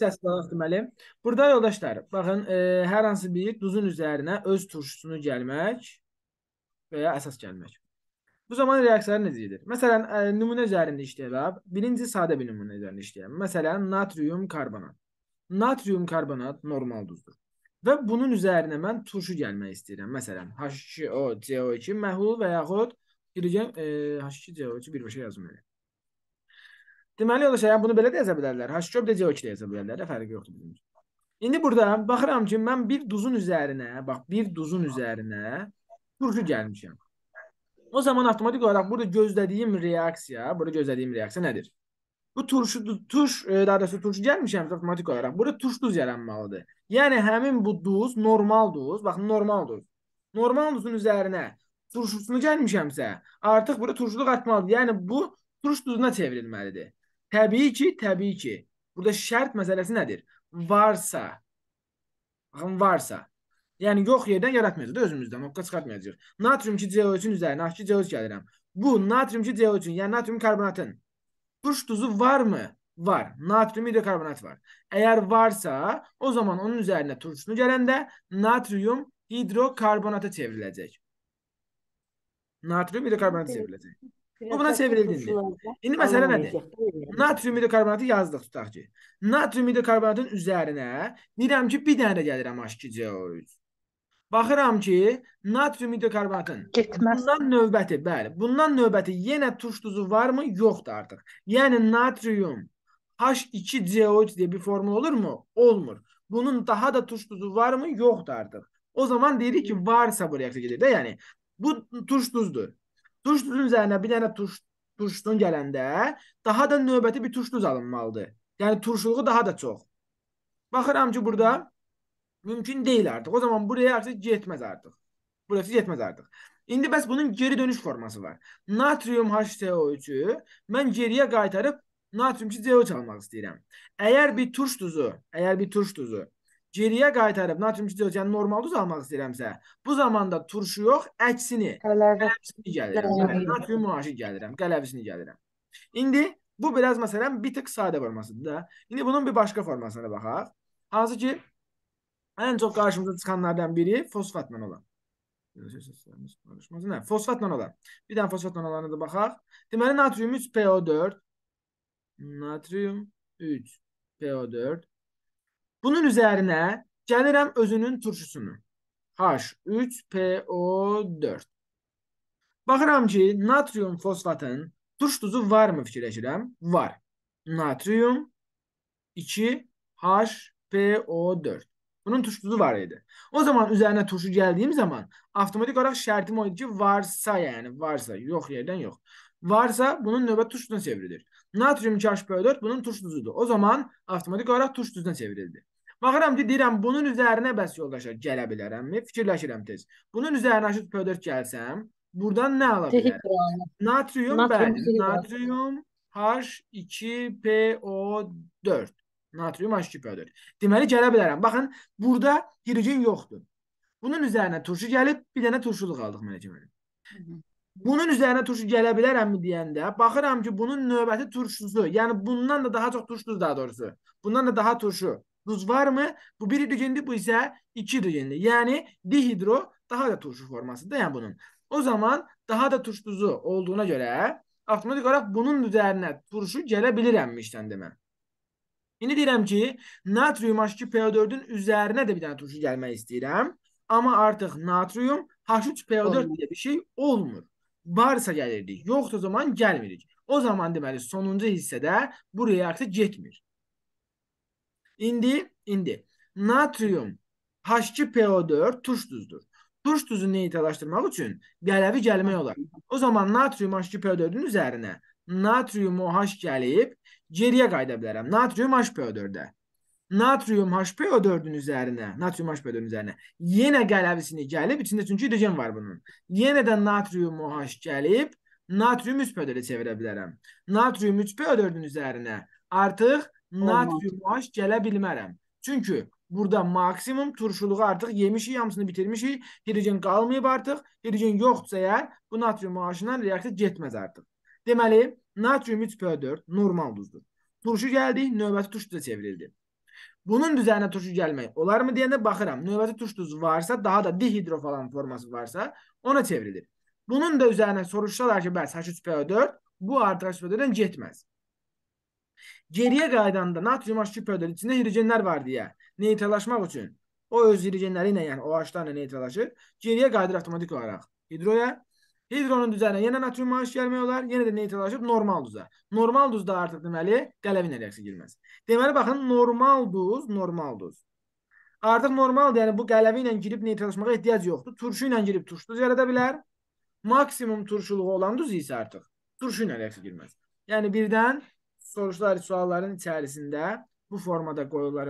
səslanaq deməli. Burada yoldaşlar, baxın, e, hər hansı bir duzun üzərinə öz turşusunu gəlmək və ya əsas gəlmək. Bu zaman reaksiyalar necə gedir? Məsələn, e, nümunə üzərində işləyək. Birinci sadə bir nümunə üzərində işləyək. Məsələn, natrium karbonat. Natrium karbonat normal duzdur. Və bunun üzərinə mən turşu gəlmək istəyirəm. Məsələn, H2O CO2 məhlul və yaxud hidrogen e, H2CO2 birbaşa yazım elə. Deməli olacaq, bunu belə də yaza bilərlər. H-köp də CO2 də yaza bilərlər. Fərqi yoxdur bizim üçün. İndi burada baxıram ki, mən bir duzun üzərinə, bax bir duzun üzərinə turşu gəlmişəm. O zaman avtomatik olaraq burada gözlədiyim reaksiya, burada gözlədiyim reaksiya nədir? Bu turşu turş e, daha doğrusu turşu gəlmişəm avtomatik olaraq. Burada turş duz yaranmalıdır. Yəni həmin bu duz normal duz, baxın normal duz. Normal duzun üzərinə turşusunu gəlmişəmsə, artıq burada turşuluq artmalıdır. Yəni bu turş duzuna çevrilməlidir. Təbii ki, təbii ki. Burada şərt məsələsi nədir? Varsa. Baxın, varsa. Yəni yox yerdən yaratmayacağıq da özümüzdən, hoqqa çıxartmayacağıq. Natrium 2 CO3-ün üzərinə H2 ah CO3 gəlirəm. Bu natrium 2 CO3-ün, yəni natrium karbonatın turş duzu varmı? Var. Natrium hidrokarbonat var. Əgər varsa, o zaman onun üzərinə turşunu gələndə natrium hidrokarbonata çevriləcək. Natrium hidrokarbonata çevriləcək. Bu buna çevrildindi. İndi məsələ nədir? Natrium hidrokarbonatı yazdıq tutaq ki. Natrium hidrokarbonatın üzərinə deyirəm ki, bir dənə də gəlirəm H2CO3. Baxıram ki, natrium hidrokarbonatın Getməz. bundan növbəti, bəli, bundan növbəti yenə turş duzu varmı? Yoxdur artıq. Yəni natrium H2CO3 deyə bir formul olurmu? Olmur. Bunun daha da turş duzu varmı? Yoxdur artıq. O zaman deyirik ki, varsa bu reaksiya gedir də, yəni bu turş duzdur. Tuşduzun üzərinə bir dənə tuş, turşdun gələndə daha da növbəti bir tuşduz alınmalıdır. Yəni turşuluğu daha da çox. Baxıram ki, burada mümkün deyil artıq. O zaman buraya artıq getməz artıq. Burası getməz artıq. İndi bəs bunun geri dönüş forması var. Natrium HCO3-ü mən geriyə qaytarıb natrium 2CO3 almaq istəyirəm. Əgər bir turş duzu, əgər bir turş duzu geriyə qaytarıb natrium hidroz, yəni normal duz almaq istəyirəmsə, bu zamanda turşu yox, əksini, qələvisini gəlirəm. Yəni, natrium müaşı gəlirəm, qələvisini gəlirəm. İndi bu biraz məsələn bir tık sadə formasıdır da. İndi bunun bir başqa formasına baxaq. Hansı ki ən çox qarşımıza çıxanlardan biri fosfatla olan. Nə? Fosfatla olan. Bir dənə fosfatla olanına da baxaq. Deməli natrium 3PO4 natrium 3PO4 Bunun üzərinə gəlirəm özünün turşusunu. H3PO4. Baxıram ki, natrium fosfatın turş duzu varmı fikirləşirəm? Var. Natrium 2HPO4. Bunun turş duzu var idi. O zaman üzərinə turşu gəldiyim zaman avtomatik olaraq şərtim o idi ki, varsa, yəni varsa, yox yerdən yox varsa bunun növbə tuş duzuna çevrilir. Natrium H4 bunun tuş duzudur. O zaman avtomatik olaraq tuş duzuna çevrildi. Baxıram ki, deyirəm, bunun üzərinə bəs yoldaşlar gələ bilərəmmi? Fikirləşirəm tez. Bunun üzərinə H4 gəlsəm, buradan nə ala bilərəm? Natrium, bəli, natrium H2PO4. Natrium H2PO4. Deməli, gələ bilərəm. Baxın, burada hidrogen yoxdur. Bunun üzərinə turşu gəlib, bir dənə turşuluq aldıq mənəcəm əlim bunun üzərinə turşu gələ bilərəmmi deyəndə baxıram ki, bunun növbəti turşusu, yəni bundan da daha çox turşudur daha doğrusu. Bundan da daha turşu. Duz varmı? Bu bir hidrogenli, bu isə iki hidrogenli. Yəni dihidro daha da turşu formasıdır yəni bunun. O zaman daha da turş duzu olduğuna görə avtomatik olaraq bunun üzərinə turşu gələ bilərəmmişdən demə. İndi deyirəm ki, natrium H2PO4-ün üzərinə də bir dənə turşu gəlmək istəyirəm. Amma artıq natrium H3PO4 deyə bir şey olmur varsa gəlirdik. Yoxsa o zaman gəlmirik. O zaman deməli sonuncu hissədə bu reaksiya getmir. İndi, indi natrium H2PO4 tuş duzdur. Tuş tuzu neytalaşdırmaq üçün gələvi gəlmək olar. O zaman natrium H2PO4-ün üzərinə natrium OH gəlib geriyə qayda bilərəm. Natrium H2PO4-də natrium HPO4-ün üzərinə, natrium HPO4-ün üzərinə yenə qələvisini gəlib, içində çünki hidrogen var bunun. Yenə də natrium OH gəlib, natrium 3PO4-ə çevirə bilərəm. Natrium 3PO4-ün üzərinə artıq natrium OH gələ bilmərəm. Çünki burada maksimum turşuluğu artıq yemişik, hamısını bitirmişik. Hidrogen qalmayıb artıq. Hidrogen yoxdursa əgər bu natrium OH-la reaksiya getməz artıq. Deməli, natrium 3PO4 normal duzdur. Turşu gəldi, növbəti turşu da çevrildi. Bunun üzərinə tuşu gəlmək olarmı deyəndə baxıram. Növbəti tuş duzu varsa, daha da dihidro falan forması varsa, ona çevrilir. Bunun da üzərinə soruşsalar ki, bəs H3PO4 bu artı H3PO4-dən getməz. Geriyə qaydanda natrium H2PO4 içində hidrogenlər var deyə neytrallaşmaq üçün o öz hidrogenləri ilə, yəni OH-dan neytrallaşır. Geriyə qayıdır avtomatik olaraq hidroya Hidronun üzərinə yenə natrium maş gəlmək olar, yenə də neytrallaşıb normal duza. Normal duzda artıq deməli qələvin reaksiyası girməz. Deməli baxın normal duz, normal duz. Artıq normaldır, yəni bu qələvi ilə girib neytrallaşmağa ehtiyac yoxdur. Turşu ilə girib turşu duz yarada bilər. Maksimum turşuluğu olan duz isə artıq turşu ilə reaksiya girməz. Yəni birdən soruşlar sualların içərisində bu formada qoyular